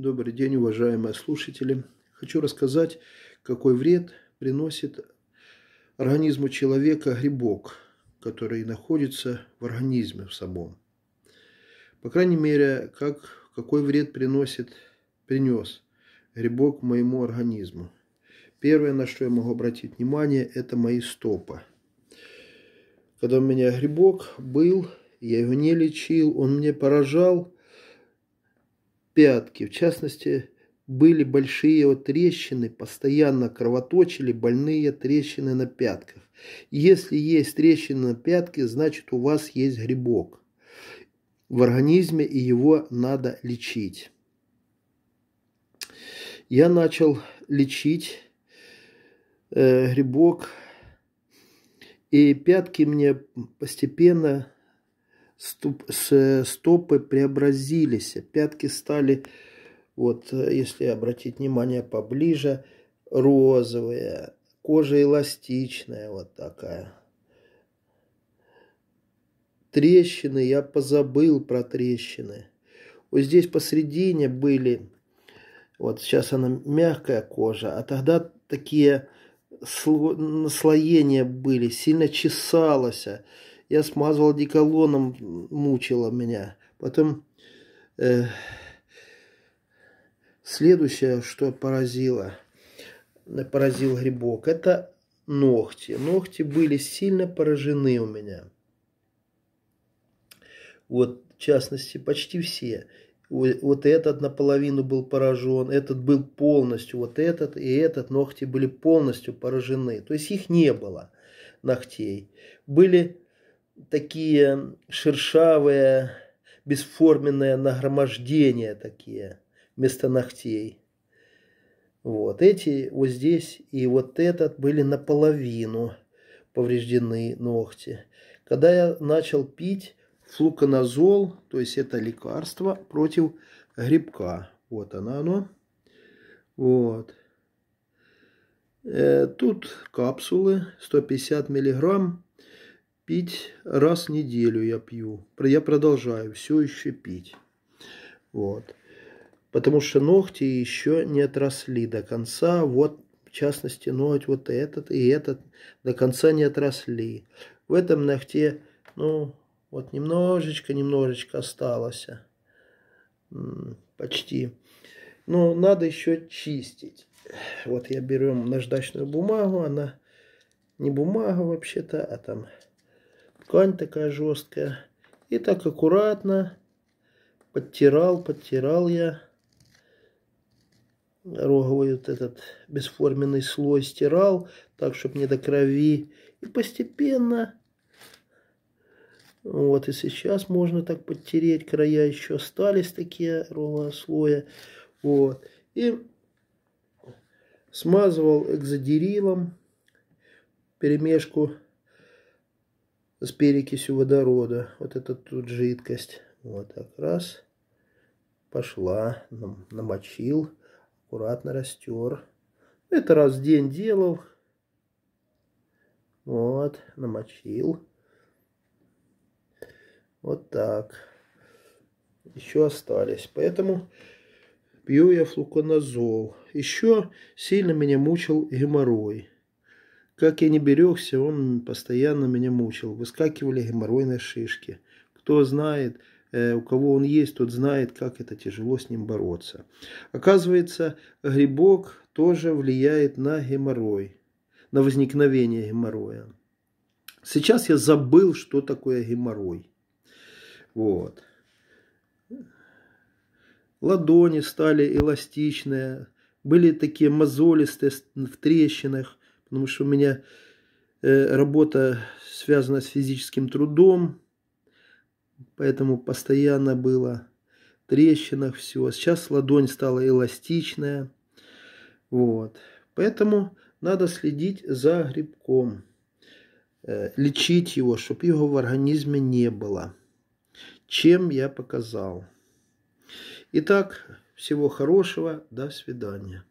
Добрый день, уважаемые слушатели. Хочу рассказать, какой вред приносит организму человека грибок, который находится в организме в самом. По крайней мере, как, какой вред приносит, принес грибок моему организму. Первое, на что я могу обратить внимание, это мои стопы. Когда у меня грибок был, я его не лечил, он мне поражал – пятки. В частности, были большие вот трещины, постоянно кровоточили больные трещины на пятках. Если есть трещины на пятке, значит у вас есть грибок в организме и его надо лечить. Я начал лечить э, грибок, и пятки мне постепенно ступ, с, стопы преобразились, пятки стали, вот э, если обратить внимание поближе, розовые, кожа эластичная вот такая. Трещины, я позабыл про трещины. Вот здесь посередине были, вот сейчас она мягкая кожа, а тогда такие сло, наслоения были, сильно чесалось. А я смазывал деколоном, мучило меня. Потом э, следующее, что поразило, э, поразил грибок, это ногти. Ногти были сильно поражены у меня. Вот, в частности, почти все. Вот этот наполовину был поражен, этот был полностью, вот этот и этот ногти были полностью поражены. То есть их не было ногтей. Были такие шершавые, бесформенные нагромождения такие вместо ногтей. Вот эти вот здесь и вот этот были наполовину повреждены ногти. Когда я начал пить флуконазол, то есть это лекарство против грибка. Вот она оно. Вот. Э, тут капсулы 150 миллиграмм пить раз в неделю я пью. Я продолжаю все еще пить. Вот. Потому что ногти еще не отросли до конца. Вот, в частности, ноготь вот этот и этот до конца не отросли. В этом ногте, ну, вот немножечко-немножечко осталось. Почти. Но надо еще чистить. Вот я беру наждачную бумагу, она не бумага вообще-то, а там ткань такая жесткая. И так аккуратно подтирал, подтирал я роговый вот этот бесформенный слой стирал, так, чтобы не до крови. И постепенно, вот и сейчас можно так подтереть, края еще остались такие рогового слоя. Вот. И смазывал экзодерилом перемешку с перекисью водорода. Вот эта тут жидкость. Вот так раз. Пошла. Намочил. Аккуратно растер. Это раз в день делал. Вот. Намочил. Вот так. Еще остались. Поэтому пью я флуконазол. Еще сильно меня мучил геморрой. Как я не берегся, он постоянно меня мучил. Выскакивали геморройные шишки. Кто знает, э, у кого он есть, тот знает, как это тяжело с ним бороться. Оказывается, грибок тоже влияет на геморрой, на возникновение геморроя. Сейчас я забыл, что такое геморрой. Вот. Ладони стали эластичные, были такие мозолистые в трещинах потому что у меня э, работа связана с физическим трудом, поэтому постоянно было трещинах все. Сейчас ладонь стала эластичная. Вот. Поэтому надо следить за грибком, э, лечить его, чтобы его в организме не было. Чем я показал. Итак, всего хорошего, до свидания.